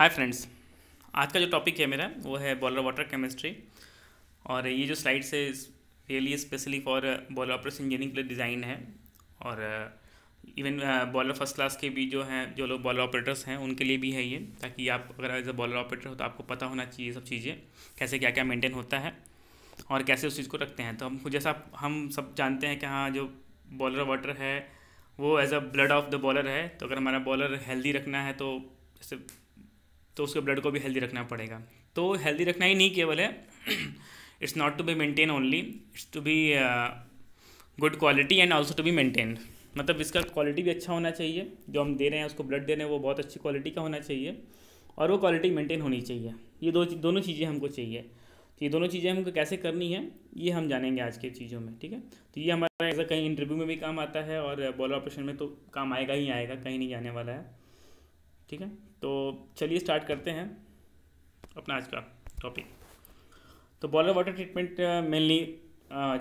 Hi friends आज का जो टॉपिक है मेरा वो है बॉलर वाटर केमिस्ट्री और ये जो स्लाइड्स है really specially for boiler operators engineering के लिए डिज़ाइन है और इवन बॉलर फर्स्ट क्लास के भी जो हैं जो लोग बॉलर ऑपरेटर्स हैं उनके लिए भी है ये ताकि आप अगर एज अ बॉलर ऑपरेटर हो तो आपको पता होना चाहिए सब चीज़ें कैसे क्या क्या मेंटेन होता है और कैसे उस चीज़ को रखते हैं तो हम जैसा हम सब जानते हैं कि हाँ जो बॉलर वाटर है वो as a blood of the boiler है तो अगर हमारा बॉलर हेल्दी रखना है तो जैसे तो उसके ब्लड को भी हेल्दी रखना पड़ेगा तो हेल्दी रखना ही नहीं केवल है it's not to be maintain only it's to be good quality and also to be maintain मतलब इसका क्वालिटी भी अच्छा होना चाहिए जो हम दे रहे हैं उसको ब्लड दे रहे हैं वो बहुत अच्छी क्वालिटी का होना चाहिए और वो क्वालिटी मेंटेन होनी चाहिए ये दो दोनों चीज़ें हमको चाहिए तो ये दोनों चीज़ें हमको कैसे करनी है ये हम जानेंगे आज के चीज़ों में ठीक है तो ये हमारा ऐसा कहीं इंटरव्यू में भी काम आता है और बॉलर ऑपरेशन में तो काम आएगा ही आएगा कहीं नहीं जाने वाला है ठीक है तो चलिए स्टार्ट करते हैं अपना आज का टॉपिक तो बॉयलर वाटर ट्रीटमेंट मेनली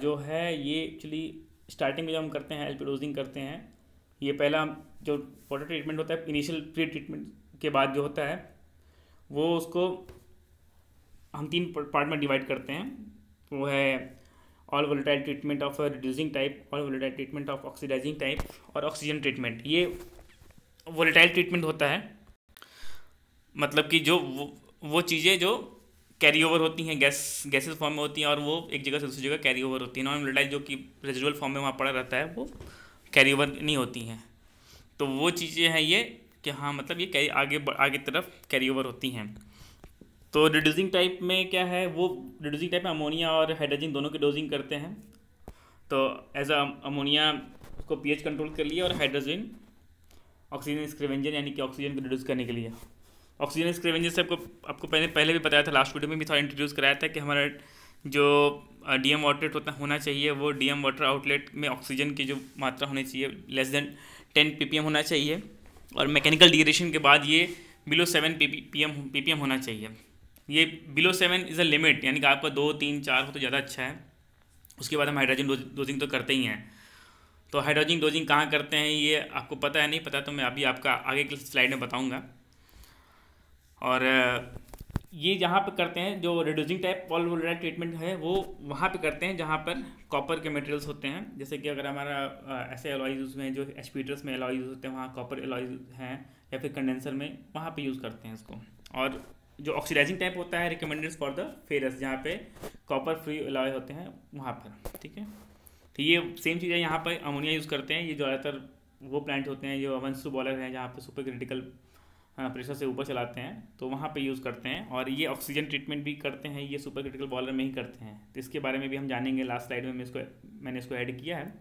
जो है ये एक्चुअली स्टार्टिंग में जो हम करते हैं एल पी करते हैं ये पहला जो वाटर ट्रीटमेंट होता है इनिशियल प्री ट्रीटमेंट के बाद जो होता है वो उसको हम तीन पार्ट में डिवाइड करते हैं वो है all volatile treatment of reducing type all volatile treatment of oxidising type और ऑक्सीजन ट्रीटमेंट ये वोलेटाइल ट्रीटमेंट होता है मतलब कि जो वो, वो चीज़ें जो कैरी ओवर होती हैं गैस गैसेस फॉर्म में होती हैं और वो एक जगह से दूसरी जगह कैरी ओवर होती हैं नॉन वोलेटाइल जो कि रेजुअल फॉर्म में वहाँ पड़ा रहता है वो कैरी ओवर नहीं होती हैं तो वो चीज़ें हैं ये कि हाँ मतलब ये कैरी आगे आगे तरफ कैरी ओवर होती हैं तो रिड्यूसिंग टाइप में क्या है वो रिड्यूसिंग टाइप में अमोनिया और हाइड्रोजन दोनों की डोजिंग करते हैं तो एज अमोनिया को पीएच कंट्रोल के लिए और हाइड्रोजन ऑक्सीजन स्क्रिवेंजन यानी कि ऑक्सीजन को रिड्यूस करने के लिए ऑक्सीजन स्क्रेवन जैसे आपको आपको पहले पहले भी बताया था लास्ट वीडियो में भी थोड़ा इंट्रोड्यूस कराया था कि हमारा जो डी एम होता होना चाहिए वो डी एम वाटर आउटलेट में ऑक्सीजन की जो मात्रा होनी चाहिए लेस देन टेन पी होना चाहिए और मैकेनिकल डिग्रेशन के बाद ये बिलो सेवन पी पी होना चाहिए ये below seven is a limit यानी कि आपका दो तीन चार हो तो ज़्यादा अच्छा है उसके बाद हम हाइड्रोजन डोजिंग तो करते ही हैं तो हाइड्रोजन डोजिंग कहाँ करते हैं ये आपको पता है नहीं पता तो मैं अभी आपका आगे की स्लाइड में बताऊँगा और ये जहाँ पर करते हैं जो रिड्यूसिंग टाइप पॉल ट्रीटमेंट है वो वहाँ पे करते हैं जहाँ पर कॉपर के मटेरियल्स होते हैं जैसे कि अगर हमारा ऐसे एलॉय में जो एचपीटर्स में एलॉय होते हैं वहाँ कॉपर एलॉय हैं या फिर कंडेंसर में वहाँ पे यूज़ करते हैं इसको और जो ऑक्सीडाइजिंग टाइप होता है रिकमेंडेड फॉर द फेरस जहाँ पे कॉपर फ्री एलॉय होते हैं वहाँ पर ठीक है तो ये सेम चीज़ है यहाँ पर अमोनिया यूज़ करते हैं ये ज़्यादातर वो प्लांट होते हैं जो अवंसू बॉलर हैं जहाँ पर सुपर क्रिटिकल प्रेशर से ऊपर चलाते हैं तो वहाँ पे यूज़ करते हैं और ये ऑक्सीजन ट्रीटमेंट भी करते हैं ये सुपर क्रिटिकल बॉलर में ही करते हैं तो इसके बारे में भी हम जानेंगे लास्ट स्लाइड में मैं इसको मैंने इसको ऐड किया है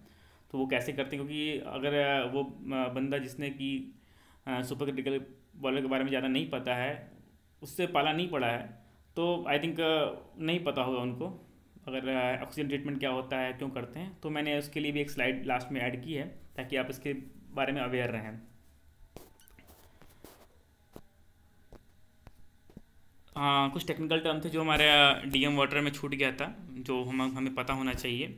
तो वो कैसे करते हैं क्योंकि अगर वो बंदा जिसने कि सुपर क्रिटिकल बॉलर के बारे में ज़्यादा नहीं पता है उससे पाला नहीं पड़ा है तो आई थिंक नहीं पता होगा उनको अगर ऑक्सीजन ट्रीटमेंट क्या होता है क्यों करते हैं तो मैंने उसके लिए भी एक स्लाइड लास्ट में ऐड की है ताकि आप इसके बारे में अवेयर रहें आ, हाँ, कुछ टेक्निकल टर्म थे जो हमारे डीएम वाटर में छूट गया था जो हम हमें पता होना चाहिए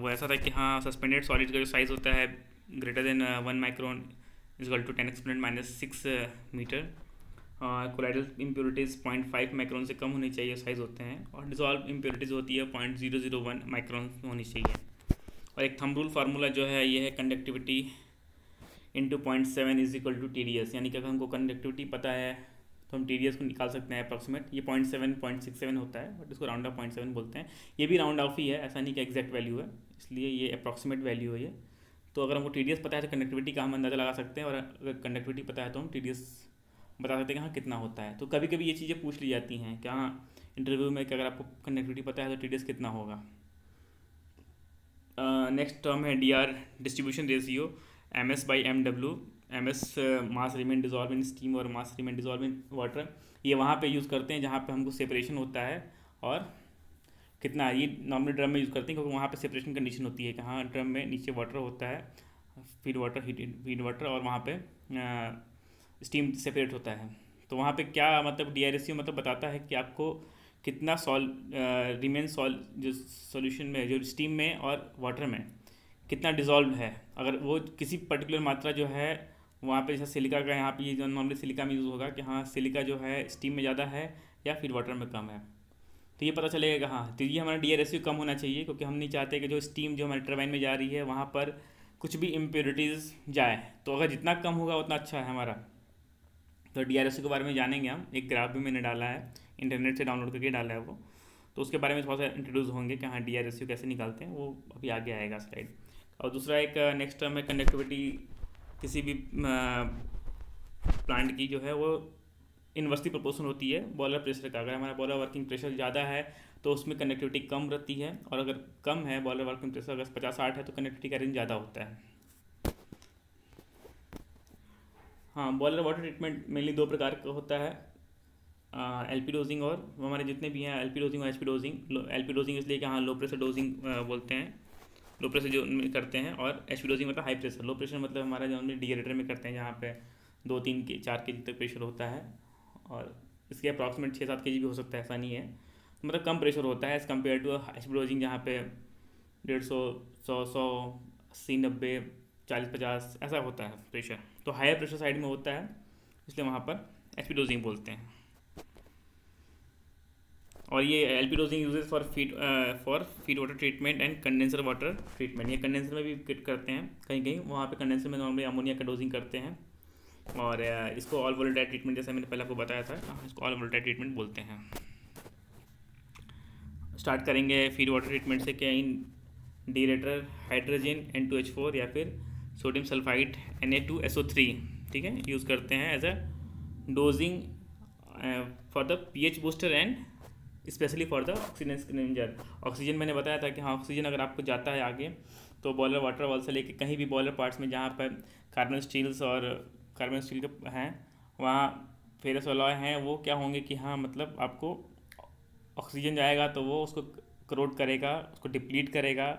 वो ऐसा था कि हाँ सस्पेंडेड सॉलिड का जो साइज़ होता है greater than one micron is equal to ten exponent minus six metre colloidal impurities point five micron से कम होनी चाहिए साइज़ होते हैं और डिजॉल्व इम्प्योरिटीज़ होती है point zero zero one micron होनी चाहिए और एक थम रूल फार्मूला जो है ये है conductivity into point seven is equal to T D S यानी कि अगर हमको कंडक्टिविटी पता है तो हम टी को निकाल सकते हैं अप्रॉक्सीमेट ये point seven point six seven होता है बट इसको राउंड ऑफ पॉइंट सेवन बोलते हैं ये भी राउंड ऑफ ही है ऐसा नहीं कि एक्जैक्ट वैल्यू है इसलिए ये अप्रॉक्सीमेट वैल्यू है ये तो अगर हमको टी पता है तो कंडक्टिविटी का हम अंदाज़ा लगा सकते हैं और अगर कंडक्टिविटी पता है तो हम टी बता सकते हैं कि हाँ कितना होता है तो कभी कभी ये चीज़ें पूछ ली जाती हैं कि हाँ इंटरव्यू में कि अगर आपको कंडक्टिविटी पता है तो टी कितना होगा नेक्स्ट टर्म है D R distribution ratio M S by M W M S mass remained dissolve in steam और mass remained dissolve in water ये वहाँ पे यूज़ करते हैं जहाँ पे हमको सेपरेशन होता है और कितना ये नॉर्मली ड्रम में यूज़ करते हैं क्योंकि वहाँ पे सेपरेशन कंडीशन होती है कहाँ ड्रम में नीचे वाटर होता है feed water heated feed water और वहाँ पे स्टीम uh, सेपरेट होता है तो वहाँ पर क्या मतलब डी मतलब बताता है कि आपको कितना सॉल रिमेन सॉल जो सॉल्यूशन में जो स्टीम में और वाटर में कितना डिजॉल्व है अगर वो किसी पर्टिकुलर मात्रा जो है वहाँ पे जैसे सिलिका का यहाँ पे ये जो नॉर्मली सिलिका में यूज़ होगा कि हाँ सिलिका जो है स्टीम में ज़्यादा है या फिर वाटर में कम है तो ये पता चलेगा कि हाँ तो ये हमारा डी आर एस कम होना चाहिए क्योंकि हम नहीं चाहते कि जो स्टीम जो हमारे टर्बाइन में जा रही है वहाँ पर कुछ भी इम्प्योरिटीज़ जाए तो अगर जितना कम होगा उतना अच्छा है हमारा तो डी आर एस के बारे में जानेंगे हम एक ग्राफ भी मैंने डाला है इंटरनेट से डाउनलोड करके डाला है वो तो उसके बारे में थोड़ा सा इंट्रोड्यूस होंगे कि हाँ डी आर एस कैसे निकालते हैं वो अभी आगे आएगा स्लाइड और दूसरा एक नेक्स्ट टर्म है कनेक्टिविटी किसी भी प्लांट की जो है वो इन्वर्सली प्रोपोर्शन होती है बॉयलर प्रेशर का अगर हमारा बॉयलर वर्किंग प्रेशर ज़्यादा है तो उसमें कनेक्टिविटी कम रहती है और अगर कम है बॉयलर वर्किंग प्रेशर अगर पचास साठ है तो कनेक्टिविटी का रेंज ज़्यादा होता है हाँ बॉयलर वाटर ट्रीटमेंट मेनली दो प्रकार का होता है एल पी डोजिंग और हमारे जितने भी हैं एल पी डोजिंग और H P dosing L P dosing इसलिए कि हाँ लो प्रेशर डोजिंग बोलते हैं लो प्रेशर जो में करते हैं और एसिडोजिंग मतलब हाई प्रेशर लो प्रेशर मतलब हमारा जो उनमें डिग्रेटर में करते हैं जहाँ पे दो तीन के चार के जी तक प्रेशर होता है और इसके अप्रॉक्सीमेट छः सात के जी भी हो सकता है ऐसा नहीं है तो मतलब कम प्रेशर होता है एज़ कम्पेयर टू एसिडोजिंग जहाँ पे डेढ़ सौ सौ सौ अस्सी नब्बे चालीस पचास ऐसा होता है प्रेशर तो हायर प्रेशर साइड में होता है इसलिए वहाँ पर एसिडोजिंग बोलते हैं और ये L P dosing uses for feed for feed water treatment and condenser water treatment ये कंडेंसर में भी करते हैं कहीं कहीं वहाँ पे कंडेंसर में नॉर्मली अमोनिया का डोजिंग करते हैं और uh, इसको ऑल वर्ल्ड ट्रीटमेंट जैसा मैंने पहले आपको बताया था हाँ, इसको ऑल वर्ल्ड ट्रीटमेंट बोलते हैं स्टार्ट करेंगे फीड वाटर ट्रीटमेंट से क्या in deaerator hydrogen N two H four या फिर sodium sulphide N A two S O three ठीक है यूज़ करते हैं as a dosing for the P H booster and specially for the oxygen scavenger oxygen मैंने बताया था कि हाँ ऑक्सीजन अगर आपको जाता है आगे तो बॉयलर वाटर वॉल से लेके कहीं भी बॉयलर पार्ट्स में जहाँ पर कार्बन स्टील्स और कार्बन स्टील के हैं वहाँ फेरस अलॉय हैं वो क्या होंगे कि हाँ मतलब आपको ऑक्सीजन जाएगा तो वो उसको करोड करेगा उसको डिप्लीट करेगा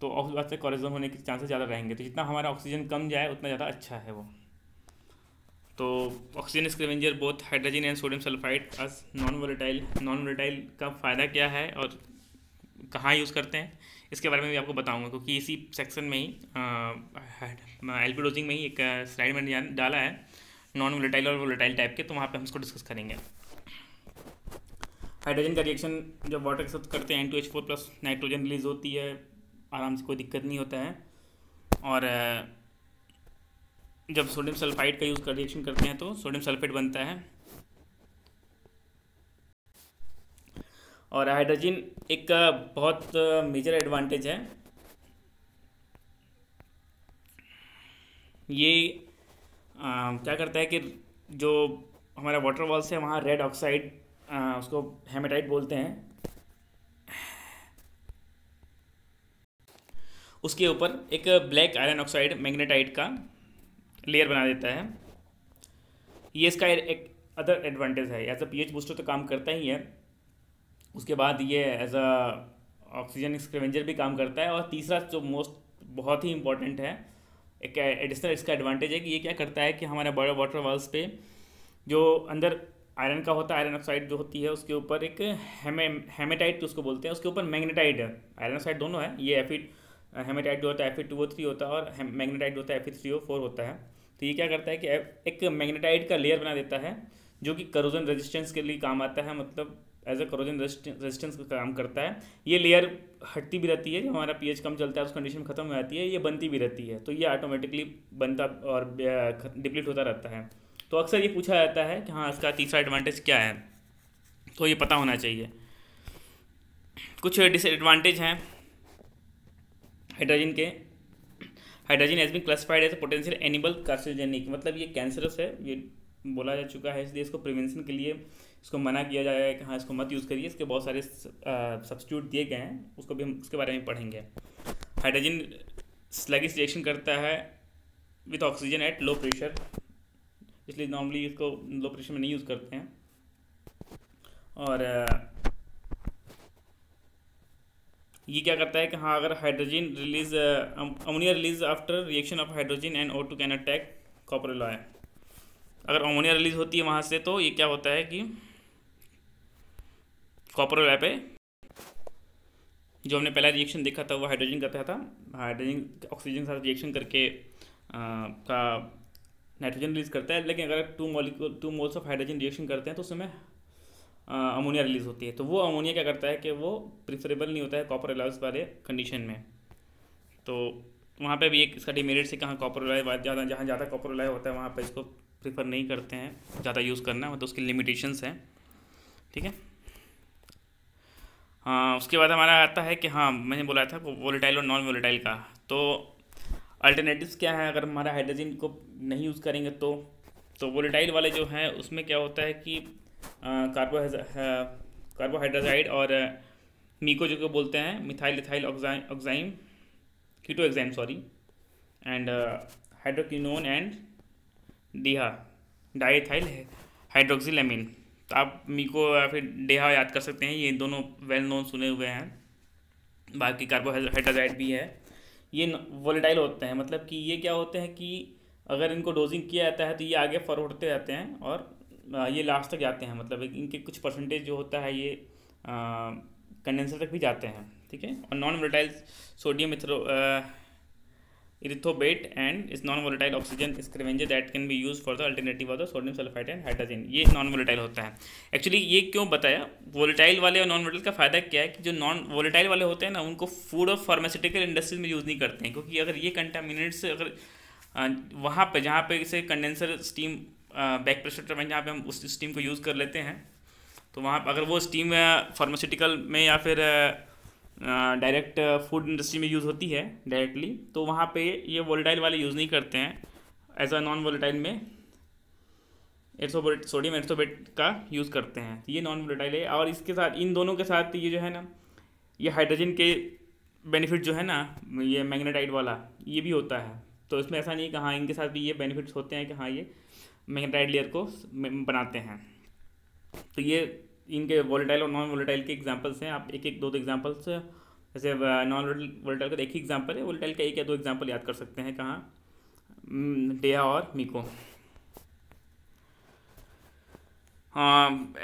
तो ऑक्सीजन से कॉरिज्म होने के चांसेस ज़्यादा रहेंगे तो जितना हमारा ऑक्सीजन कम जाए उतना ज़्यादा अच्छा है वो तो oxygen scavenger both hydrogen and sodium sulphide as non volatile non volatile का फ़ायदा क्या है और कहाँ यूज़ करते हैं इसके बारे में भी आपको बताऊंगा क्योंकि इसी सेक्शन में ही एल डोजिंग में ही एक स्लाइड मैंने डाला है नॉन वोलेटाइल और वोलेटाइल टाइप के तो वहाँ पर हम इसको डिस्कस करेंगे हाइड्रोजन का रिएक्शन जब वाटर के साथ करते हैं N two H four plus nitrogen release होती है आराम से कोई दिक्कत नहीं होता है और जब सोडियम सल्फाइड का यूज़ कर रिएक्शन करते हैं तो सोडियम सल्फेट बनता है और हाइड्रोजन एक बहुत मेजर एडवांटेज है ये आ, क्या करता है कि जो हमारा वाटर वॉल्स है वहाँ रेड ऑक्साइड उसको हेमेटाइट बोलते हैं उसके ऊपर एक ब्लैक आयरन ऑक्साइड मैग्नेटाइट का लेयर बना देता है ये इसका एक अदर एडवांटेज है as a P H booster तो काम करता ही है उसके बाद ये एज अ ऑक्सीजन स्क्रेवेंजर भी काम करता है और तीसरा जो मोस्ट बहुत ही इंपॉर्टेंट है एक एडिशनल इसका एडवांटेज है कि ये क्या करता है कि हमारे बड़े वाटर वाल्स पे जो अंदर आयरन का होता है आयरन ऑक्साइड जो होती है उसके ऊपर एक हेमे हेमेटाइट उसको बोलते हैं उसके ऊपर मैग्नेटाइड है आयरन ऑक्साइड दोनों है ये एफिड हेमेटाइट जो होता है एफिड टू ओ थ्री होता है और मैग्नेटाइट जो होता है एफिड थ्री ओ फोर होता है तो ये क्या करता है कि एक मैग्नेटाइट का लेयर बना देता है जो कि करोजन रेजिस्टेंस के लिए काम आता है मतलब एज अ करोजन रेजिस्टेंस का काम करता है ये लेयर हटती भी रहती है जब हमारा पीएच कम चलता है उस कंडीशन में खत्म हो जाती है ये बनती भी रहती है तो ये ऑटोमेटिकली बनता और डिप्लीट होता रहता है तो अक्सर ये पूछा जाता है कि हाँ इसका तीसरा एडवांटेज क्या है तो ये पता होना चाहिए कुछ डिसएडवांटेज हैं हाइड्रोजन के hydrogen as been classified as potential animal carcinogenic मतलब ये कैंसरस है ये बोला जा चुका है इसलिए इसको प्रिवेंशन के लिए इसको मना किया जाएगा कि हाँ इसको मत यूज़ करिए इसके बहुत सारे सब्सिट्यूट दिए गए हैं उसको भी हम उसके बारे में पढ़ेंगे हाइड्रोजन स्लगिस रिएक्शन करता है with oxygen at low pressure इसलिए नॉर्मली इसको लो प्रेशर में नहीं यूज़ करते हैं और ये क्या करता है कि हाँ अगर hydrogen release ammonia release after reaction of hydrogen and O two can attack copper alloy अगर अमोनिया रिलीज होती है वहाँ से तो ये क्या होता है कि कॉपर लॉय पे जो हमने पहला रिएक्शन देखा था वो हाइड्रोजन करता था हाइड्रोजन ऑक्सीजन के साथ रिएक्शन करके आ, का नाइट्रोजन रिलीज करता है लेकिन अगर two molecule two moles of hydrogen reaction करते हैं तो उसमें अमोनिया रिलीज होती है तो वो अमोनिया क्या करता है कि वो प्रिफरेबल नहीं होता है कॉपर अलाउस वाले कंडीशन में तो वहाँ पे भी एक इसका डिमेरिट से कहाँ कॉपर अलाय ज़्यादा जहाँ ज़्यादा कॉपर अलाय होता है वहाँ पर इसको प्रीफर नहीं करते हैं ज़्यादा यूज़ करना मतलब तो उसकी लिमिटेशंस हैं ठीक है हाँ उसके बाद हमारा आता है कि हाँ मैंने बोला था वोलेटाइल और नॉन वोलेटाइल का तो अल्टरनेटिव क्या है अगर हमारा हाइड्रोजन को नहीं यूज़ करेंगे तो तो वोलेटाइल वाले जो हैं उसमें क्या होता है कि कार्बोहाइड्राजाइड और मीको जो को बोलते हैं methyl ethyl oxime keto oxime sorry and hydroquinone and DEHA diethyl hydroxylamine तो आप मीको या फिर डेहा याद कर सकते हैं ये दोनों वेल नोन सुने हुए हैं बाकी कार्बोहाइड्राजाइड भी है ये वोलेटाइल होते हैं मतलब कि ये क्या होते हैं कि अगर इनको डोजिंग किया जाता है तो ये आगे फॉरवर्ड होते रहते हैं और ये लास्ट तक जाते हैं मतलब इनके कुछ परसेंटेज जो होता है ये कंडेंसर तक भी जाते हैं ठीक है और non volatile sodium erythro erythorbate and is non volatile oxygen scavenger that can be use for the alternative of the sodium sulphide and hydrogen ये नॉन वोलेटाइल होता है एक्चुअली ये क्यों बताया वोलेटाइल वाले और नॉन वोलेटाइल का फायदा क्या है कि जो नॉन वोलेटाइल वाले होते हैं ना उनको फूड और फार्मास्यूटिकल इंडस्ट्रीज में यूज़ नहीं करते हैं क्योंकि अगर ये कंटामिनेट्स अगर वहाँ पर जहाँ पे इसे condenser steam back pressure turbine जहाँ पे हम उस स्टीम को यूज़ कर लेते हैं तो वहाँ अगर वो स्टीम फार्मास्यूटिकल में या फिर डायरेक्ट फूड इंडस्ट्री में यूज़ होती है डायरेक्टली तो वहाँ पे ये वोलेटाइल वाले यूज़ नहीं करते हैं एज अ नॉन वोलेटाइल में एट्सोबेट सोडियम एर्थोबेट का यूज़ करते हैं तो ये नॉन वोलेटाइल है और इसके साथ इन दोनों के साथ ये जो है ना ये हाइड्रोजन के बेनिफिट जो है ना ये मैग्नेटाइट वाला ये भी होता है तो इसमें ऐसा नहीं कि हाँ इनके साथ भी ये बेनिफिट्स होते हैं कि हाँ ये मैग्नेटाइड लेयर को बनाते हैं तो ये इनके वोलेटाइल और नॉन वोलेटाइल के एग्जाम्पल्स हैं आप एक एक दो दो एग्जाम्पल्स जैसे नॉन वोलेटाइल का एक ही एग्जाम्पल है वोलेटाइल का एक या दो एग्जाम्पल याद कर सकते हैं कहाँ डेया और मीको हाँ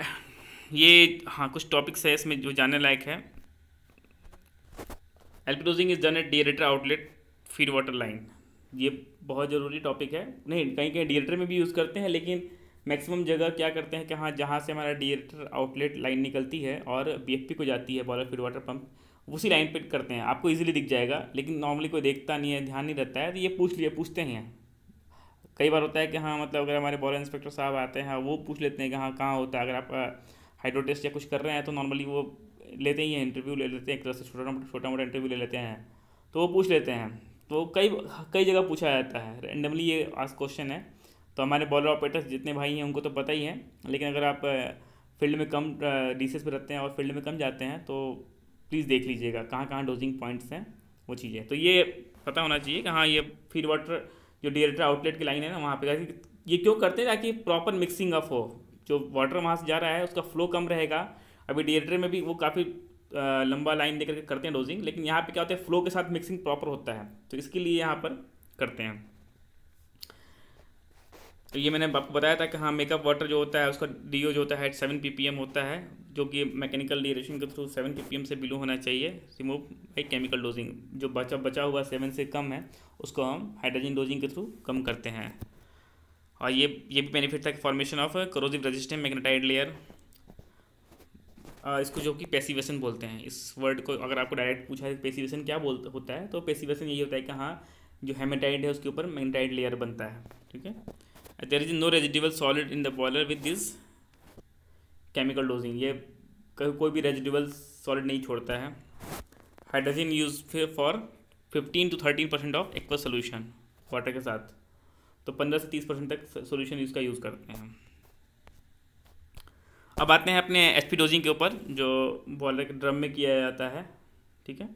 ये हाँ कुछ टॉपिक्स है इसमें जो जानने लायक है L P dosing is done at deaerator outlet feed water line ये बहुत ज़रूरी टॉपिक है नहीं कहीं कहीं डिएटर में भी यूज़ करते हैं लेकिन मैक्सिमम जगह क्या करते हैं कि हाँ जहाँ से हमारा डिएटर आउटलेट लाइन निकलती है और बी को जाती है बॉलर फीड वाटर पम्प उसी लाइन पर करते हैं आपको ईजिली दिख जाएगा लेकिन नॉर्मली कोई देखता नहीं है ध्यान नहीं रहता है तो ये पूछ लिए पूछते हैं कई बार होता है कि हाँ मतलब अगर हमारे बॉलर इंस्पेक्टर साहब आते हैं वो पूछ लेते हैं कि हाँ कहाँ होता है अगर आप हाइड्रो टेस्ट या कुछ कर रहे हैं तो नॉर्मली वो लेते ही हैं इंटरव्यू ले लेते हैं एक तरह से छोटा मोटा छोटा मोटा इंटरव्यू ले लेते हैं तो वो पूछ लेते हैं तो कई कई जगह पूछा जाता है रेंडमली ये आज क्वेश्चन है तो हमारे बॉलर ऑपरेटर्स जितने भाई हैं उनको तो पता ही है लेकिन अगर आप फील्ड में कम डिशेस पर रहते हैं और फील्ड में कम जाते हैं तो प्लीज़ देख लीजिएगा कहाँ कहाँ डोजिंग पॉइंट्स हैं वो चीज़ें तो ये पता होना चाहिए कि हाँ ये फीड वाटर जो डिरेक्टर आउटलेट की लाइन है ना वहाँ पर ये क्यों करते हैं ताकि प्रॉपर मिक्सिंग अप हो जो वाटर वहाँ से जा रहा है उसका फ्लो कम रहेगा अभी डिरेक्टर में भी वो काफ़ी लंबा लाइन देकर के करते हैं डोजिंग लेकिन यहाँ पे क्या होता है फ्लो के साथ मिक्सिंग प्रॉपर होता है तो इसके लिए यहाँ पर करते हैं तो ये मैंने आपको बताया था कि हाँ मेकअप वाटर जो होता है उसका डी जो होता है सेवन पी होता है जो कि मैकेनिकल डिरेशन के थ्रू सेवन पी से बिलो होना चाहिए रिमूव बाई केमिकल डोजिंग जो बचा बचा हुआ सेवन से कम है उसको हम हाइड्रोजन डोजिंग के थ्रू कम करते हैं और ये ये भी बेनिफिट था कि formation of corrosive resistant magnetite layer इसको जो कि पेसिवेशन बोलते हैं इस वर्ड को अगर आपको डायरेक्ट पूछा है पेसिवेशन क्या बोलता होता है तो पेसिवेशन यही होता है कि हाँ जो हेमेटाइड है उसके ऊपर मैग्नेटाइड लेयर बनता है ठीक है there is no residual solid in the boiler with this chemical dosing ये कभी कोई भी रेजिटेबल सॉलिड नहीं छोड़ता है hydrogen use for fifteen to thirteen percent of aqua solution water के साथ तो पंद्रह से तीस परसेंट तक सोल्यूशन इसका यूज़ करते हैं अब आते हैं अपने एच पी डोजिंग के ऊपर जो बॉलर के ड्रम में किया जाता है ठीक है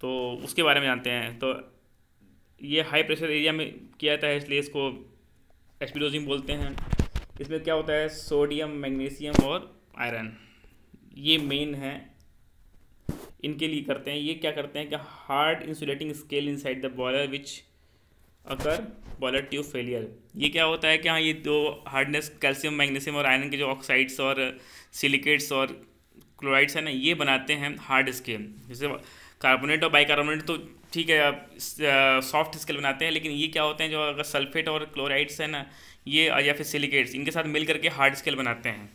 तो उसके बारे में जानते हैं तो ये हाई प्रेशर एरिया में किया जाता है इसलिए इसको एच पी डोजिंग बोलते हैं इसमें क्या होता है सोडियम मैग्नीशियम और आयरन ये मेन है इनके लिए करते हैं ये क्या करते हैं कि hard insulating scale inside the boiler which occur boiler tube failure ये क्या होता है कि हाँ ये दो हार्डनेस कैल्शियम मैग्नीशियम और आयरन के जो ऑक्साइड्स और सिलिकेट्स और क्लोराइड्स हैं ना ये बनाते हैं हार्ड स्केल जैसे कार्बोनेट और बाइकार्बोनेट तो ठीक है आप सॉफ्ट स्केल बनाते हैं लेकिन ये क्या होते हैं जो अगर सल्फेट और क्लोराइड्स हैं ना ये या फिर सिलिकेट्स इनके साथ मिल करके हार्ड स्केल बनाते हैं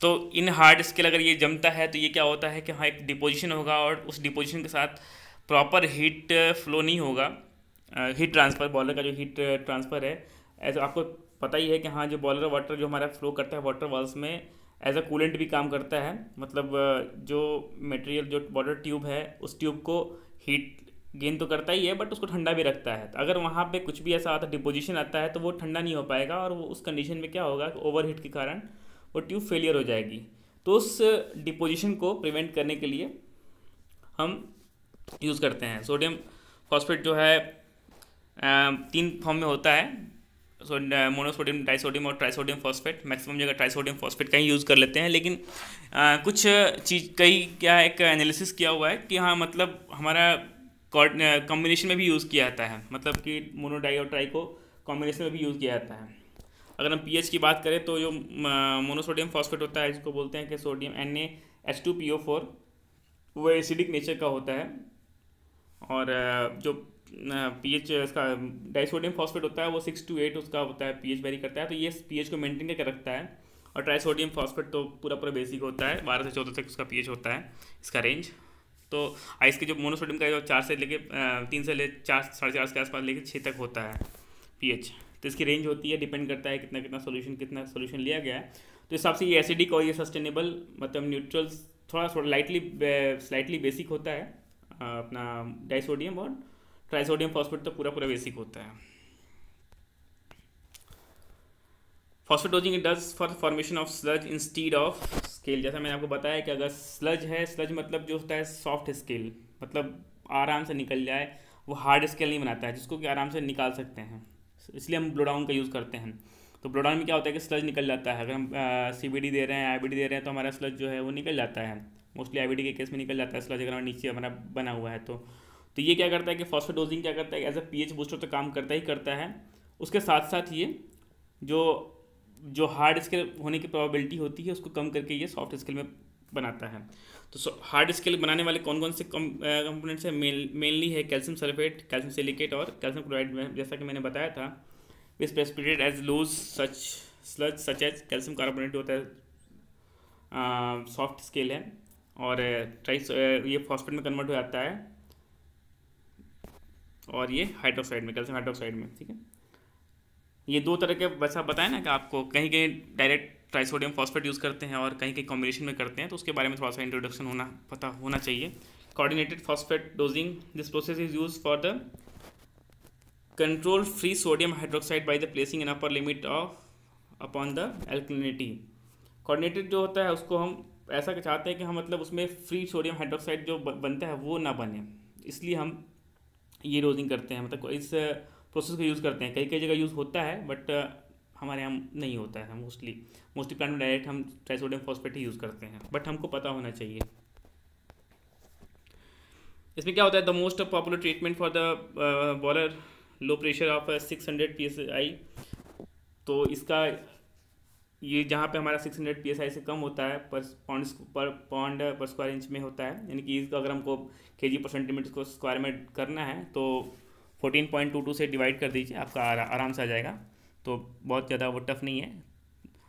तो इन हार्ड स्केल अगर ये जमता है तो ये क्या होता है कि हाँ एक डिपोजिशन होगा और उस डिपोजिशन के साथ प्रॉपर हीट फ्लो नहीं होगा हीट ट्रांसफ़र बॉलर का जो हीट ट्रांसफ़र है एज आपको पता ही है कि हाँ जो बॉलर वाटर जो हमारा फ्लो करता है वाटर वॉल्स में एज अ कूलेंट भी काम करता है मतलब जो मटेरियल जो वाटर ट्यूब है उस ट्यूब को हीट गेन तो करता ही है बट उसको ठंडा भी रखता है तो अगर वहाँ पे कुछ भी ऐसा आता है डिपोजिशन आता है तो वो ठंडा नहीं हो पाएगा और वो उस कंडीशन में क्या होगा ओवर हीट के कारण वो ट्यूब फेलियर हो जाएगी तो उस डिपोजिशन को प्रिवेंट करने के लिए हम यूज़ करते हैं सोडियम फॉस्फेट जो है तीन फॉर्म में होता है सो मोनोसोडियम डाइसोडियम और ट्राइसोडियम फॉस्फेट मैक्सिमम जगह ट्राइसोडियम फॉस्फेट का ही यूज़ कर लेते हैं लेकिन आ, कुछ चीज़ कई क्या एक एनालिसिस किया हुआ है कि हाँ मतलब हमारा कॉम्बिनेशन में भी यूज़ किया जाता है मतलब कि मोनोडाई और ट्राई को कॉम्बिनेशन में भी यूज़ किया जाता है अगर हम पीएच की बात करें तो जो मोनोसोडियम फॉस्फेट होता है जिसको बोलते हैं कि sodium N A H two P O four वो एसिडिक नेचर का होता है और जो पी एच इसका डाइसोडियम फॉस्फेट होता है वो सिक्स टू एट उसका होता है एच वेरी करता है तो ये एच को मेनटेन करके रखता है और ट्राइसोडियम फॉस्फेट तो पूरा पूरा बेसिक होता है बारह से चौदह तक उसका एच होता है इसका रेंज तो आइस के जो मोनोसोडियम का जो चार से लेके तीन से ले चार साढ़े चार के आसपास लेके छः तक होता है पीएच तो इसकी रेंज होती है डिपेंड करता है कितना कितना सोल्यूशन कितना सोल्यूशन लिया गया है तो हिसाब से ये एसिडिक और ये सस्टेनेबल मतलब न्यूट्रल्स थोड़ा थोड़ा लाइटली स्लाइटली बेसिक होता है अपना डाइसोडियम और ट्राइसोडियम फॉस्फेट तो पूरा पूरा बेसिक होता है phosphate dosing it does for formation of sludge instead of scale जैसा मैंने आपको बताया कि अगर स्लज है स्लज मतलब जो होता है सॉफ्ट स्केल मतलब आराम से निकल जाए वो हार्ड स्केल नहीं बनाता है जिसको कि आराम से निकाल सकते हैं इसलिए हम ब्लोडाउन का यूज़ करते हैं तो ब्लोडाउन में क्या होता है कि स्लज निकल जाता है अगर हम सी बी डी दे रहे हैं आई बी डी दे रहे हैं तो हमारा स्लज जो है वो निकल जाता है मोस्टली आई बी डी के केस में निकल जाता है स्लज अगर हमारा नीचे हमारा बना हुआ है तो तो ये क्या करता है कि फॉस्फेडोजिंग क्या करता है as a P H booster तो काम करता ही करता है उसके साथ साथ ये जो जो हार्ड स्केल होने की प्रोबेबिलिटी होती है उसको कम करके ये सॉफ्ट स्केल में बनाता है तो हार्ड स्केल बनाने वाले कौन कौन से कंपोनेंट्स हैं मेनली है कैल्शियम सल्फेट कैल्शियम सिलिकेट और कैल्शियम क्लोराइड जैसा कि मैंने बताया था is precipitated as loose such sludge such as calcium carbonate होता है सॉफ्ट स्केल है और ट्राइस ये फॉस्फेट में कन्वर्ट हो जाता है और ये हाइड्रोक्साइड में कैल्शियम हाइड्रोक्साइड में ठीक है ये दो तरह के वैसा बताए ना कि आपको कहीं कहीं डायरेक्ट ट्राइसोडियम फॉस्फेट यूज़ करते हैं और कहीं कहीं कॉम्बिनेशन में करते हैं तो उसके बारे में थोड़ा सा इंट्रोडक्शन होना पता होना चाहिए coordinated phosphate dosing this process is use for the control free sodium hydroxide by the placing in upper limit of upon the alkalinity coordinated जो होता है उसको हम ऐसा चाहते हैं कि हम मतलब उसमें फ्री सोडियम हाइड्रोक्साइड जो बनता है वो ना बने इसलिए हम ये रोजिंग करते हैं मतलब इस प्रोसेस को यूज़ करते हैं कई कई जगह यूज़ होता है बट हमारे यहाँ नहीं होता है मोस्टली मोस्टली प्लांट में डायरेक्ट हम ट्राइसोडियम फॉस्फेट ही यूज़ करते हैं बट हमको पता होना चाहिए इसमें क्या होता है the most popular treatment for the boiler low pressure of six hundred P S I तो इसका ये जहाँ पे हमारा 600 हंड्रेड पी से कम होता है पर पाउंड पर पाउंड पर स्क्वायर इंच में होता है यानी कि इसका अगर हमको के जी पर सेंटीमीटर को स्क्वायर में करना है तो 14.22 से डिवाइड कर दीजिए आपका आरा, आराम से आ जाएगा तो बहुत ज़्यादा वो टफ नहीं है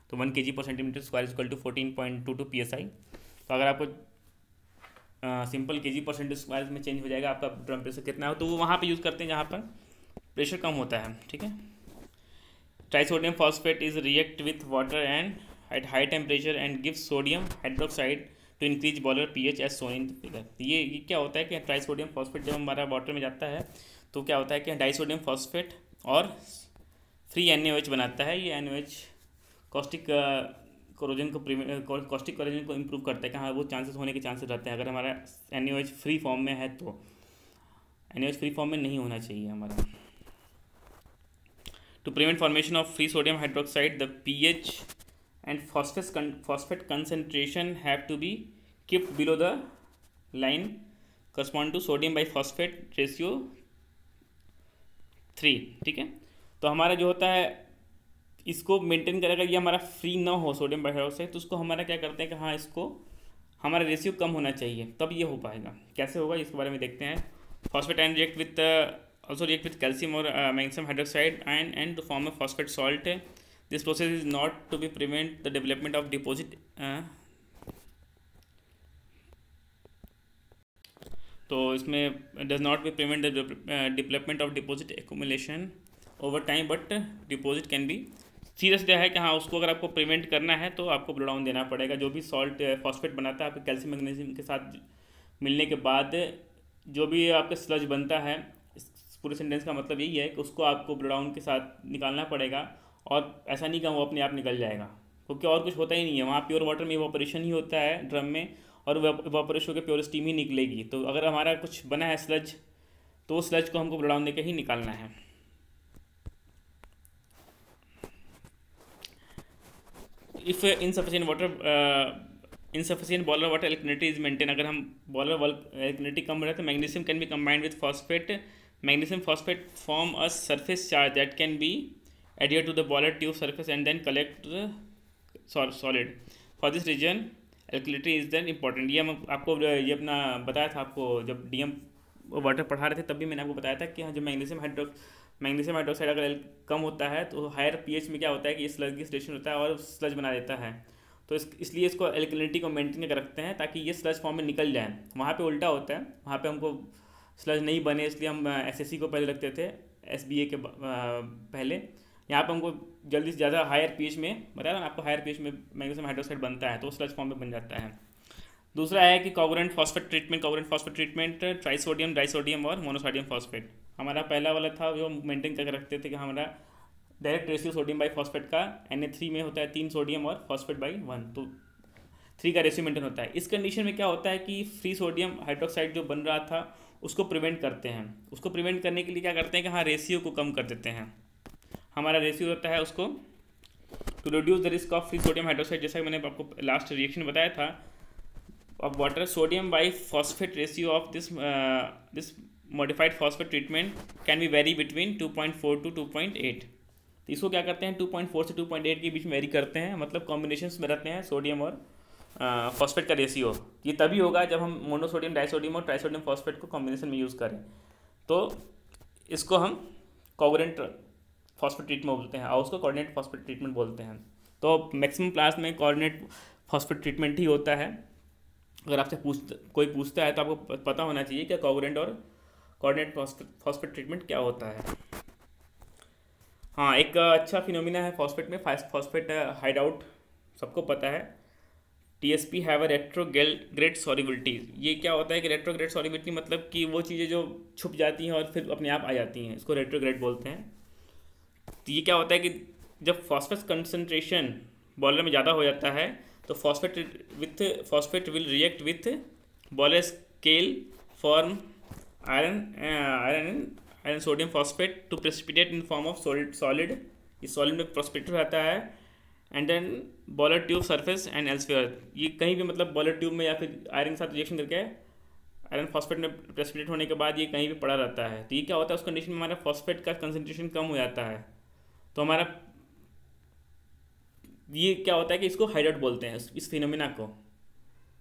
तो one K G per centimetre square is to fourteen point two two P S I तो अगर आपको simple K G percentage square में चेंज हो जाएगा आपका ड्रम प्रेशर कितना हो तो वो वहाँ पर यूज़ करते हैं जहाँ पर प्रेशर कम होता है ठीक है trisodium phosphate is react with water and at high temperature and give sodium hydroxide to increase boiler P H as shown figure ये ये क्या होता है कि ट्राइसोडियम फॉस्फेट जब हमारा वाटर में जाता है तो क्या होता है कि डाइसोडियम फॉस्फेट और फ्री एन एच बनाता है ये एन एच कॉस्टिक कोरोजन को कॉस्टिक कोरोजन uh, को इम्प्रूव करता है कि हाँ वो चांसेस होने के चांसेस रहते हैं अगर हमारा एन एच फ्री फॉर्म में है तो एन एच फ्री फॉर्म में नहीं होना चाहिए हमारा to prevent formation of free sodium hydroxide the ph and phosphate con phosphate concentration have to be kept below the line correspond to sodium by phosphate ratio three ठीक है तो हमारा जो होता है इसको मेंटेन करेगा ये हमारा फ्री ना हो सोडियम बाइहाइड्रोक्साइड तो उसको हमारा क्या करते हैं कि हाँ इसको हमारा रेशियो कम होना चाहिए तब ये हो पाएगा कैसे होगा इसके बारे में देखते हैं phosphate and react with also react with calcium or uh, magnesium hydroxide ion and to form a phosphate salt. This process is not to be prevent the development of deposit. Uh, तो इसमें does not be prevent the development of deposit accumulation over time but deposit can be serious जो है कि हाँ उसको अगर आपको prevent करना है तो आपको ब्लोडाउन देना पड़ेगा जो भी सॉल्ट फॉस्फेट uh, बनाता है आपके कैल्शियम मैग्नीशियम के साथ मिलने के बाद जो भी आपका स्लज बनता है पूरे सेंटेंस का मतलब यही है कि उसको आपको ब्रोडाउन के साथ निकालना पड़ेगा और ऐसा नहीं कि वो अपने आप निकल जाएगा क्योंकि और कुछ होता ही नहीं है वहाँ प्योर वाटर में ऑपरेशन ही होता है ड्रम में और इवापोरेशन होकर प्योर स्टीम ही निकलेगी तो अगर हमारा कुछ बना है स्लज तो उस स्लज को हमको ब्रोडाउन देकर ही निकालना है if insufficient water insufficient boiler water electricity is maintain अगर हम बॉलर वाल इलेक्ट्रिटी कम रहे तो magnesium can be combined with phosphate magnesium phosphate form a surface charge that can be adhered to the boiler tube surface and then collect the solid for this region alkalinity is then important ये हम आपको ये अपना बताया था आपको जब D M water पढ़ा रहे थे तब भी मैंने आपको बताया था कि हाँ जो मैग्नीशियम हाइड्रो मैग्नीशियम हाइड्रोक्साइड अगर कम होता है तो हायर पी एच में क्या होता है कि स्लज की स्टेशन होता है और स्लज बना देता है तो इस इसलिए इसको एल्कलिनिटी को मेनटेन कर रखते हैं ताकि ये स्लज फॉर्म में निकल जाए वहाँ पर उल्टा होता है वहाँ पर हमको स्लज नहीं बने इसलिए हम एस को पहले रखते थे एस के पहले यहाँ पर हमको जल्दी से ज़्यादा हायर पीच में बताया ना आपको हायर पीच में मैग्नीशियम हाइड्रोक्साइड बनता है तो स्लज फॉर्म में बन जाता है दूसरा है कि congruent phosphate treatment congruent phosphate treatment trisodium disodium और मोनोसोडियम फॉस्फेट हमारा पहला वाला था वो मेंटेन करके रखते थे कि हमारा direct ratio sodium by phosphate का एन में होता है तीन सोडियम और फॉस्फेट बाई वन तो थ्री का रेशियो मेंटेन होता है इस कंडीशन में क्या होता है कि फ्री सोडियम हाइड्रोक्साइड जो बन रहा था उसको प्रिवेंट करते हैं उसको प्रिवेंट करने के लिए क्या करते हैं कि हाँ रेशियो को कम कर देते हैं हमारा रेशियो होता है उसको to reduce the risk of free sodium hydroxide जैसा कि मैंने आपको लास्ट रिएक्शन बताया था of water sodium by phosphate ratio of this this modified phosphate treatment can be vary between two point four to two point eight तो इसको क्या करते हैं टू पॉइंट फोर से टू पॉइंट एट के बीच में वेरी करते हैं मतलब कॉम्बिनेशन में रहते हैं सोडियम और फॉस्फेट का रेशियो ये तभी होगा जब हम मोनोसोडियम डाइसोडियम और ट्राइसोडियम फॉस्फेट को कॉम्बिनेशन में यूज़ करें तो इसको हम कॉगोरेंट फॉस्फेट ट्रीटमेंट बोलते हैं और उसको कॉर्डिनेट फॉस्फेट ट्रीटमेंट बोलते हैं तो मैक्सिमम क्लास में कॉर्डिनेट फॉस्फेट ट्रीटमेंट ही होता है अगर आपसे पूछ कोई पूछता है तो आपको पता होना चाहिए कि कॉगोरेंट और कॉर्डिनेट फॉस्फेट ट्रीटमेंट क्या होता है हाँ एक अच्छा फिनोमिना है फॉस्फेट में फॉस्फेट हाइड आउट सबको पता है TSP have a great solubilities ये क्या होता है कि रेट्रोग्रेड सॉलिबिलिटी मतलब कि वो चीज़ें जो छुप जाती हैं और फिर अपने आप आ जाती हैं इसको रेट्रोग्रेड बोलते हैं तो ये क्या होता है कि जब फॉस्फेट कंसनट्रेशन बॉलर में ज़्यादा हो जाता है तो phosphate with phosphate will react with boiler scale form iron iron iron sodium phosphate to precipitate in form of solid solid इस सॉलिड में प्रोस्पिटेट रहता है and then boiler tube surface and elsewhere ये कहीं भी मतलब बॉलर ट्यूब में या फिर आयरन के साथ रिएक्शन करके आयरन फॉस्फेट में प्रेसिपिटेट होने के बाद ये कहीं भी पड़ा रहता है तो ये क्या होता है उस कंडीशन में हमारा फॉस्फेट का कंसनट्रेशन कम हो जाता है तो हमारा ये क्या होता है कि इसको हाइड्रेट बोलते हैं इस फिनोमिना को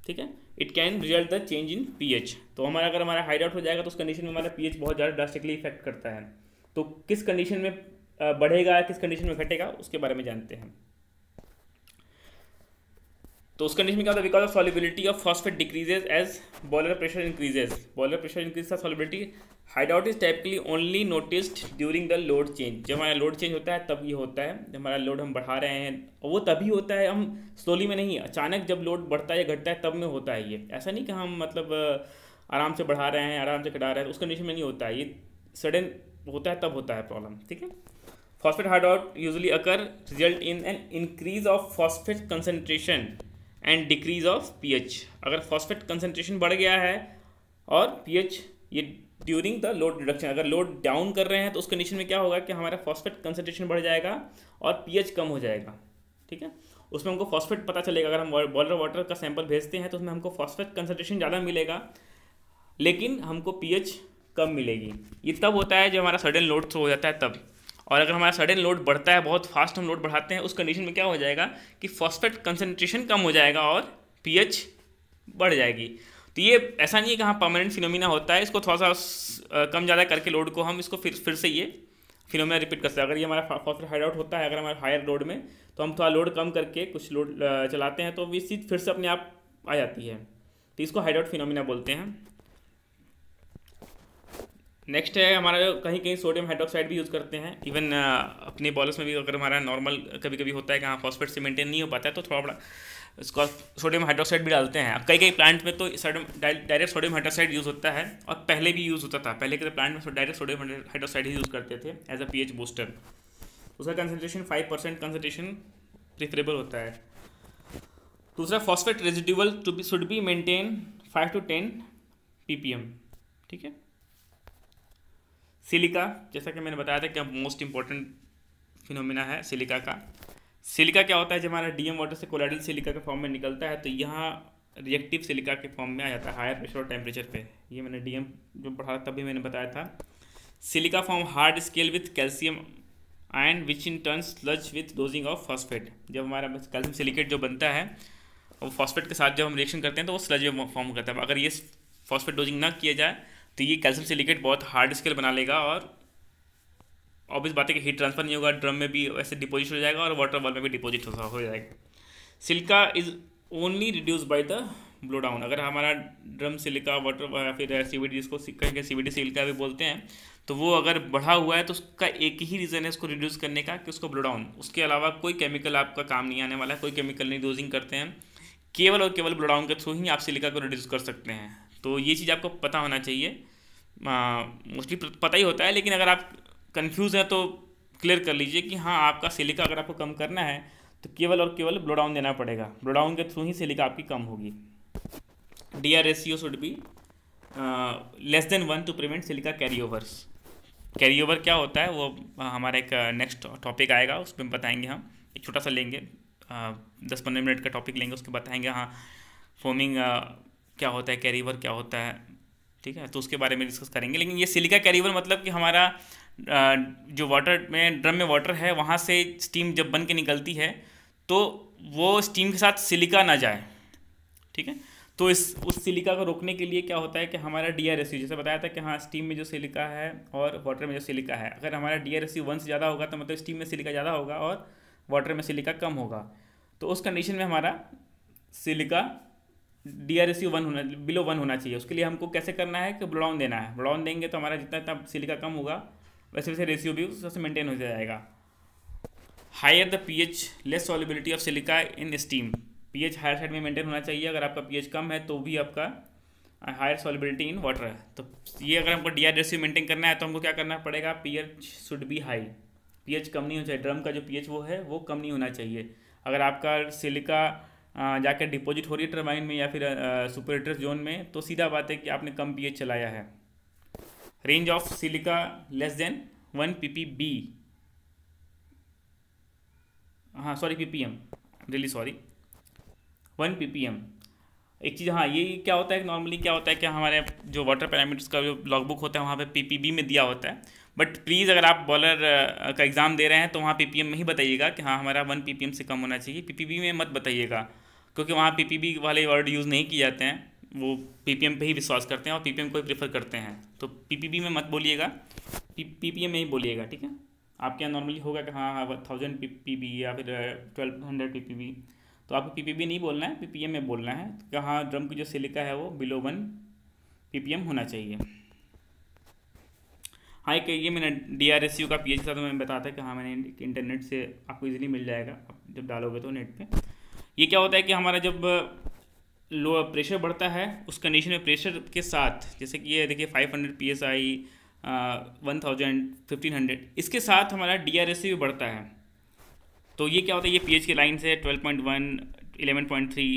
ठीक है it can result the change in pH तो हमारा अगर हमारा हाइड्रेट हो जाएगा तो उस कंडीशन में हमारा पीएच बहुत ज़्यादा ड्रास्टिकली इफेक्ट करता है तो किस कंडीशन में बढ़ेगा किस कंडीशन में घटेगा उसके बारे में जानते हैं तो उस कंडीशन में क्या होता है because of solubility of phosphate decreases as boiler pressure increases boiler pressure increase था solubility hide out is typically only noticed during the load change जब हमारा लोड चेंज होता है तब ये होता है जब हमारा लोड हम बढ़ा रहे हैं और वो तभी होता है हम स्लोली में नहीं अचानक जब लोड बढ़ता है या घटता है तब में होता है ये ऐसा नहीं कि हम मतलब आराम से बढ़ा रहे हैं आराम से घटा रहे हैं उस कंडीशन में नहीं होता है ये सडन होता है तब होता है प्रॉब्लम ठीक है phosphate hide out usually occur result in an increase of phosphate concentration and decrease of pH अगर फॉस्फेट कंसनट्रेशन बढ़ गया है और पीएच ये ड्यूरिंग द लोड रिडक्शन अगर लोड डाउन कर रहे हैं तो उस कंडीशन में क्या होगा कि हमारा फॉस्फेट कंसनट्रेशन बढ़ जाएगा और पीएच कम हो जाएगा ठीक है उसमें हमको फॉस्फेट पता चलेगा अगर हम बॉयलर वाटर का सैंपल भेजते हैं तो उसमें हमको फॉस्फेट कंसनट्रेशन ज़्यादा मिलेगा लेकिन हमको एच कम मिलेगी ये तब होता है जब हमारा सडन लोड थ्रो हो जाता है तब और अगर हमारा सडन लोड बढ़ता है बहुत फास्ट हम लोड बढ़ाते हैं उस कंडीशन में क्या हो जाएगा कि फॉस्फेट कंसनट्रेशन कम हो जाएगा और पी बढ़ जाएगी तो ये ऐसा नहीं है कि हाँ परमानेंट फिनोमिना होता है इसको थोड़ा सा कम ज़्यादा करके लोड को हम इसको फिर फिर से ये फिनोमिना रिपीट कर सकते हैं अगर ये हमारा फॉस्फेट हाइड आउट होता है अगर हमारा हायर लोड में तो हम थोड़ा लोड कम करके कुछ लोड चलाते हैं तो ये चीज़ फिर से अपने आप आ जाती है तो इसको हाइड आउट फिनोमिना बोलते हैं नेक्स्ट है हमारा कहीं कहीं सोडियम हाइड्रोक्साइड भी यूज़ करते हैं इवन uh, अपने बॉलर्स में भी अगर हमारा नॉर्मल कभी कभी होता है कि हाँ फॉस्फेट से मेंटेन नहीं हो पाता है तो थोड़ा बड़ा उसका सोडियम हाइड्रोक्साइड भी डालते हैं अब कई कई प्लांट में तो डायरेक्ट सोडियम हाइड्रोक्साइड यूज़ होता है और पहले भी यूज़ होता था पहले के तो प्लांट में डायरेक्ट सोडियम हाइड्रोक्साइड ही यूज़ करते थे as a P H booster उसका concentration five percent concentration preferable होता है दूसरा phosphate residual to be should be maintain five to ten P ठीक है सिलिका जैसा कि मैंने बताया था कि मोस्ट इंपॉर्टेंट फिनोमिना है सिलिका का सिलिका क्या होता है जब हमारा डीएम वाटर से कोलाइडल सिलिका के फॉर्म में निकलता है तो यहाँ रिएक्टिव सिलिका के फॉर्म में आ जाता है हायर प्रेशर और टेम्परेचर पे ये मैंने डीएम जो पढ़ा तभी मैंने बताया था silica form hard scale with calcium ion which in turn sludge with dosing of phosphate जब हमारा कैल्शियम सिलिकेट जो बनता है और फॉस्फेट के साथ जब हम रिएक्शन करते हैं तो वो स्लज में फॉर्म करता है अगर ये फॉस्फेट डोजिंग ना किया जाए तो ये कैल्शियम सिलिकेट बहुत हार्ड स्केल बना लेगा और अब इस बातें कि हीट ट्रांसफर नहीं होगा ड्रम में भी वैसे डिपोजिट हो जाएगा और वाटर बॉल में भी डिपोजिट हो जाएगा silica is only reduce by the blow down अगर हमारा ड्रम सिलिका वाटर या फिर सी जिसको कहीं सी वी सिलिका भी बोलते हैं तो वो अगर बढ़ा हुआ है तो उसका एक ही रीज़न है उसको रिड्यूस करने का कि उसको ब्लो डाउन उसके अलावा कोई केमिकल आपका काम नहीं आने वाला है कोई केमिकल नहीं डोजिंग करते हैं केवल और केवल ब्लो डाउन के थ्रू ही आप सिलिका को रिड्यूस कर सकते हैं तो ये चीज़ आपको पता होना चाहिए मोस्टली पता ही होता है लेकिन अगर आप कन्फ्यूज़ हैं तो क्लियर कर लीजिए कि हाँ आपका सिलिका अगर आपको कम करना है तो केवल और केवल ब्लोडाउन देना पड़ेगा ब्लोडाउन के थ्रू ही सिलिका आपकी कम होगी D R S should be less than one to prevent silica carry overs carry over क्या होता है वो हमारा एक नेक्स्ट टॉपिक आएगा उसमें बताएंगे हम एक छोटा सा लेंगे दस पंद्रह मिनट का टॉपिक लेंगे उसके बताएंगे हाँ फोमिंग क्या होता है कैरीवर क्या होता है ठीक है तो उसके बारे में डिस्कस करेंगे लेकिन ये सिलिका कैरीवर मतलब कि हमारा जो वाटर में ड्रम में वाटर है वहाँ से स्टीम जब बन के निकलती है तो वो स्टीम के साथ सिलिका ना जाए ठीक है तो इस उस सिलिका को रोकने के लिए क्या होता है कि हमारा डी आर एस यू जैसे बताया था कि हाँ स्टीम में जो सिलिका है और वाटर में जो सिलिका है अगर हमारा D R S U one से ज़्यादा होगा तो मतलब स्टीम में सिलिका ज़्यादा होगा और वाटर में सिलिका कम होगा तो उस कंडीशन में हमारा silica D R S U one होना बिलो वन होना चाहिए उसके लिए हमको कैसे करना है कि ब्लॉन देना है ब्लॉन देंगे तो हमारा जितना इतना सिलिका कम होगा वैसे वैसे रेशियो भी उससे मेंटेन हो जाएगा higher the P H less solubility of silica in steam P H higher side में मेंटेन होना चाहिए अगर आपका पी एच कम है तो भी आपका हायर सॉलिबिलिटी इन वाटर है तो ये अगर हमको D R S U maintain करना है तो हमको क्या करना पड़ेगा P H should be high P H कम नहीं होना चाहिए ड्रम का जो पी एच वो है वो कम नहीं होना चाहिए अगर आपका सिलिका जाकर डिपॉजिट हो रही है टर्बाइन में या फिर सुपरेटर जोन में तो सीधा बात है कि आपने कम पीएच चलाया है range of silica less than one PPB हाँ sorry PPM really sorry one PPM एक चीज़ हाँ ये क्या होता है नॉर्मली क्या होता है कि हमारे जो वाटर पैरामीटर्स का जो लॉग बुक होता है वहाँ पे पीपीबी में दिया होता है बट प्लीज़ अगर आप बॉलर का एग्ज़ाम दे रहे हैं तो वहाँ पीपीएम में ही बताइएगा कि हाँ हमारा वन पीपीएम से कम होना चाहिए पीपीबी में मत बताइएगा क्योंकि वहाँ पीपीबी वाले वर्ड यूज़ नहीं किए जाते हैं वो पीपीएम पे ही विश्वास करते हैं और पीपीएम को ही प्रेफर करते हैं तो पीपीबी में मत बोलिएगा पीपीएम में ही बोलिएगा ठीक है आपके यहाँ नॉर्मली होगा कि हाँ हाँ थाउजेंड पी या फिर ट्वेल्व हंड्रेड पी तो आपको पीपीबी नहीं बोलना है पीपीएम में बोलना है कहाँ ड्रम की जो सिलिका है वो बिलो वन पीपीएम होना चाहिए हाँ एक ये मैंने डी आर एस यू का पी एच था तो मैंने बताया था कि हाँ मैंने इंटरनेट से आपको इजीली मिल जाएगा आप जब डालोगे तो नेट पे ये क्या होता है कि हमारा जब लो प्रेशर बढ़ता है उस कंडीशन में प्रेशर के साथ जैसे कि ये देखिए 500 hundred P S I one thousand fifteen hundred इसके साथ हमारा डी आर एस भी बढ़ता है तो ये क्या होता है ये पी एच की लाइन से twelve point one eleven point three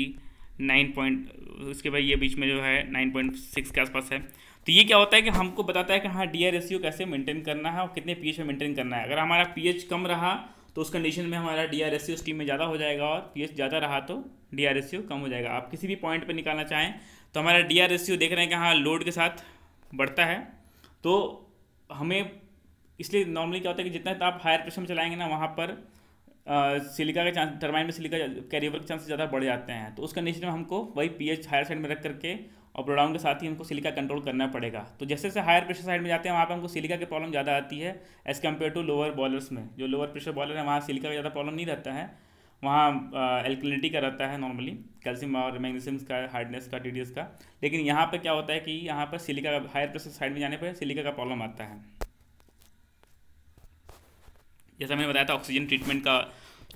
nine point उसके बाद ये बीच में जो है नाइन पॉइंट सिक्स के आसपास है तो ये क्या होता है कि हमको बताता है कि हाँ डी आर कैसे मेंटेन करना है और कितने पी एच में मेंटेन करना है अगर हमारा पी एच कम रहा तो उस कंडीशन में हमारा D R S C steam में ज़्यादा हो जाएगा और पी ज़्यादा रहा तो डी आर एस सी कम हो जाएगा आप किसी भी पॉइंट पर निकालना चाहें तो हमारा डी आर एस सी देख रहे हैं कि हाँ लोड के साथ बढ़ता है तो हमें इसलिए नॉर्मली क्या होता है कि जितना आप हायर प्रेशर में चलाएंगे ना वहाँ पर सिलिका के चांस टर्माइन में सिलिका कैरियर के चांसेस ज़्यादा बढ़ जाते हैं तो उस कंडीशन में हमको वही पीएच हायर साइड में रख करके और ब्लोडाउन के साथ ही हमको सिलिका कंट्रोल करना पड़ेगा तो जैसे जैसे हायर प्रेशर साइड में जाते हैं वहाँ पर हमको सिलिका की प्रॉब्लम ज़्यादा आती है as compare to lower boilers में जो लोअर प्रेशर बॉलर है वहाँ सिलिका का ज़्यादा प्रॉब्लम नहीं रहता है वहाँ एल्कलिनिटी का रहता है नॉर्मली कैल्शियम और मैग्नीशियम का हार्डनेस का टी का लेकिन यहाँ पर क्या होता है कि यहाँ पर सिलिका हायर प्रेशर साइड में जाने पर सिलिका का प्रॉब्लम आता है जैसा मैंने बताया था ऑक्सीजन ट्रीटमेंट का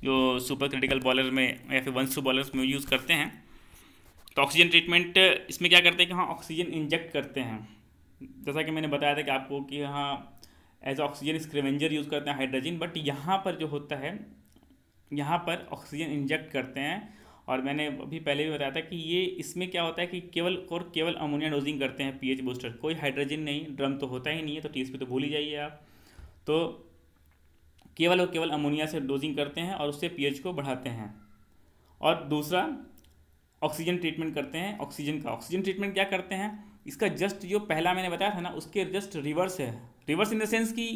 जो सुपर क्रिटिकल बॉलर में या फिर वन सू बॉलर्स में यूज़ करते हैं तो ऑक्सीजन ट्रीटमेंट इसमें क्या करते हैं कि हाँ ऑक्सीजन इंजेक्ट करते हैं जैसा कि मैंने बताया था कि आपको कि हाँ एज ऑक्सीजन स्क्रेवेंजर यूज़ करते हैं हाइड्रोजन बट यहाँ पर जो होता है यहाँ पर ऑक्सीजन इंजेक्ट करते हैं और मैंने अभी पहले भी बताया था कि ये इसमें क्या होता है कि केवल और केवल अमोनिया डोजिंग करते हैं पीएच बूस्टर कोई हाइड्रोजन नहीं ड्रम तो होता ही नहीं है तो टीएसपी तो भूल ही जाइए आप तो केवल और केवल अमोनिया से डोजिंग करते हैं और उससे पीएच को बढ़ाते हैं और दूसरा ऑक्सीजन ट्रीटमेंट करते हैं ऑक्सीजन का ऑक्सीजन ट्रीटमेंट क्या करते हैं इसका जस्ट जो पहला मैंने बताया था ना उसके जस्ट रिवर्स है रिवर्स इन द सेंस कि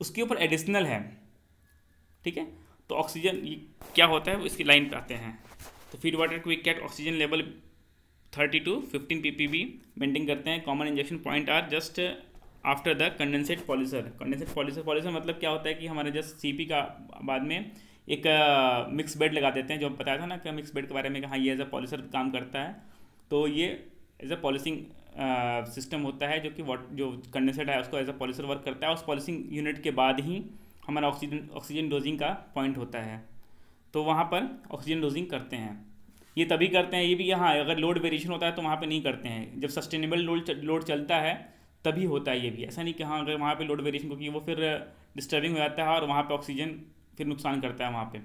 उसके ऊपर एडिशनल है ठीक है तो ऑक्सीजन क्या होता है इसकी लाइन पर आते हैं तो feed water quick cat oxygen level thirty to fifteen P P B maintain करते हैं common injection point are just after the condensate polisher condensate polisher polisher मतलब क्या होता है कि हमारे जस्ट सी पी का बाद में एक मिक्स बेड लगा देते हैं जो हम बताया था ना कि मिक्स बेड के बारे में कि हाँ ये एज अ पॉलिसर काम करता है तो ये एज अ पॉलिसिंग सिस्टम होता है जो कि वाट जो कंडेंसेट है उसको एज अ पॉलिसर वर्क करता है उस पॉलिसिंग यूनिट के बाद ही हमारा ऑक्सीजन ऑक्सीजन डोजिंग का पॉइंट होता है तो वहाँ पर ऑक्सीजन डोजिंग करते हैं ये तभी करते हैं ये भी यहाँ अगर लोड वेरिएशन होता है तो वहाँ पे नहीं करते हैं जब सस्टेनेबल लोड लोड चलता है तभी होता है ये भी ऐसा नहीं कि हाँ अगर वहाँ पे लोड वेरिएशन क्योंकि वो फिर डिस्टर्बिंग हो जाता है और वहाँ पे ऑक्सीजन फिर नुकसान करता है वहाँ पे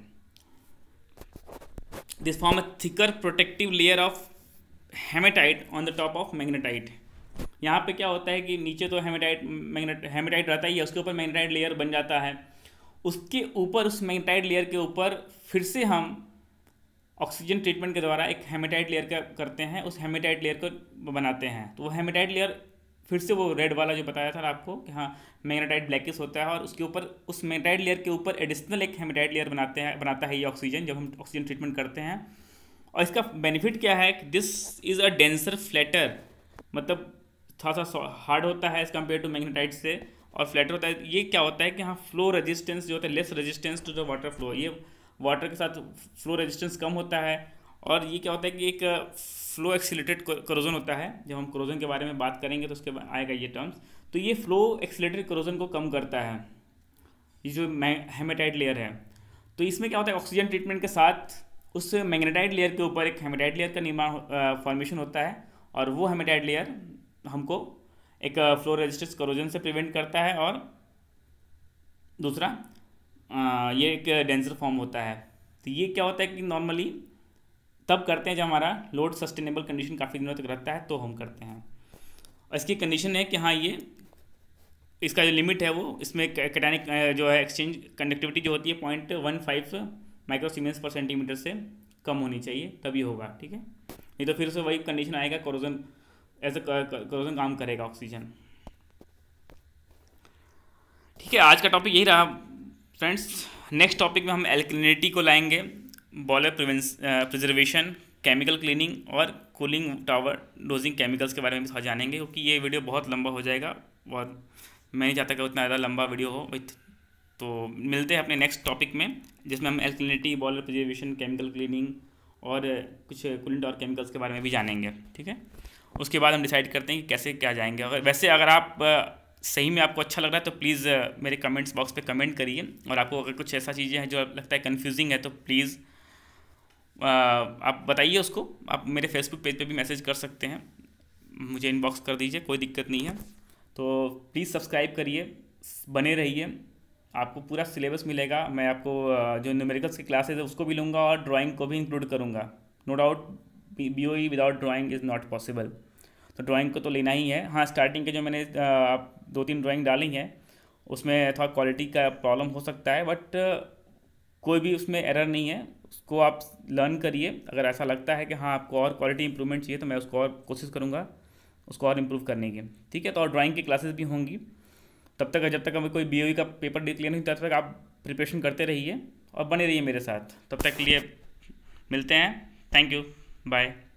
this form a thicker protective layer of hematite on the top of magnetite यहाँ पे क्या होता है कि नीचे तो हेमेटाइट मैग्नेट हेमेटाइट रहता ही है उसके ऊपर मैग्नेटाइट लेयर बन जाता है उसके ऊपर उस मैग्नेटाइट लेयर के ऊपर फिर से हम ऑक्सीजन ट्रीटमेंट के द्वारा एक हेमेटाइट लेयर का करते हैं उस हेमेटाइट लेयर को बनाते हैं तो वो हेमेटाइट लेयर फिर से वो रेड वाला जो बताया था आपको कि हाँ मैग्नेटाइट ब्लैकिस होता है और उसके ऊपर उस मैग्नेटाइट लेयर के ऊपर एडिशनल एक हेमेटाइट लेयर बनाते हैं बनाता है ये ऑक्सीजन जब हम ऑक्सीजन ट्रीटमेंट करते हैं और इसका बेनिफिट क्या है कि this is a denser flatter मतलब थोड़ा सा हार्ड होता है एज़ कम्पेयर टू मैग्नेटाइट से और फ्लैटर होता है ये क्या होता है कि हाँ फ्लो रजिस्टेंस जो होता है less resistance to the water flow ये वाटर के साथ फ्लो रजिस्टेंस कम होता है और ये क्या होता है कि एक फ्लो एक्सीटेड क्रोजन होता है जब हम क्रोजन के बारे में बात करेंगे तो उसके आएगा ये टर्म्स तो ये फ्लो एक्सीटेड क्रोजन को कम करता है ये जो हेमेटाइट लेयर है तो इसमें क्या होता है ऑक्सीजन ट्रीटमेंट के साथ उस मैग्नेटाइट लेयर के ऊपर एक हेमेटाइट लेयर का निर्माण फॉर्मेशन होता है और वो हेमेटाइट लेयर हमको एक फ्लो रजिस्टर्स क्रोजन से प्रिवेंट करता है और दूसरा आ, ये एक डेंसर फॉर्म होता है तो ये क्या होता है कि नॉर्मली तब करते हैं जब हमारा लोड सस्टेनेबल कंडीशन काफ़ी दिनों तक रहता है तो हम करते हैं और इसकी कंडीशन है कि हाँ ये इसका जो लिमिट है वो इसमें कैटानिक जो है एक्सचेंज कंडक्टिविटी जो होती है पॉइंट वन फाइव माइक्रोसीमेंस पर सेंटीमीटर से कम होनी चाहिए तभी होगा ठीक है नहीं तो फिर से वही कंडीशन आएगा करोजन ऐसे क्रोजन काम करेगा ऑक्सीजन ठीक है आज का टॉपिक यही रहा फ्रेंड्स नेक्स्ट टॉपिक में हम एल्किनिटी को लाएंगे बॉयलर प्रिजर्वेशन केमिकल क्लीनिंग और कूलिंग टावर डोजिंग केमिकल्स के बारे में भी थोड़ा जानेंगे क्योंकि ये वीडियो बहुत लंबा हो जाएगा और मैं नहीं चाहता कि उतना ज़्यादा लंबा वीडियो हो विथ तो मिलते हैं अपने नेक्स्ट टॉपिक में जिसमें हम alkalinity boiler preservation chemical cleaning और uh, कुछ कूलिंग टावर केमिकल्स के बारे में भी जानेंगे ठीक है उसके बाद हम डिसाइड करते हैं कि कैसे क्या जाएंगे अगर वैसे अगर आप uh, सही में आपको अच्छा लग रहा है तो प्लीज़ uh, मेरे कमेंट्स बॉक्स पे कमेंट करिए और आपको अगर कुछ ऐसा चीज़ें हैं जो लगता है कन्फ्यूजिंग है तो प्लीज़ आप बताइए उसको आप मेरे फेसबुक पेज पे भी मैसेज कर सकते हैं मुझे इनबॉक्स कर दीजिए कोई दिक्कत नहीं है तो प्लीज़ सब्सक्राइब करिए बने रहिए आपको पूरा सिलेबस मिलेगा मैं आपको जो न्यूमेरिकल्स की क्लासेज है उसको भी लूँगा और ड्राइंग को भी इंक्लूड करूँगा no doubt B O E without drawing is not possible तो ड्राइंग को तो लेना ही है हाँ स्टार्टिंग के जो मैंने आप दो तीन ड्राइंग डाली हैं उसमें थोड़ा क्वालिटी का प्रॉब्लम हो सकता है बट कोई भी उसमें एरर नहीं है उसको आप लर्न करिए अगर ऐसा लगता है कि हाँ आपको और क्वालिटी इंप्रूवमेंट चाहिए तो मैं उसको और कोशिश करूँगा उसको और इम्प्रूव करने की ठीक है तो और ड्राइंग की क्लासेस भी होंगी तब तक जब तक हमें कोई बी e का पेपर क्लियर नहीं तब तक आप प्रिपरेशन करते रहिए और बने रहिए मेरे साथ तब तक के लिए मिलते हैं थैंक यू बाय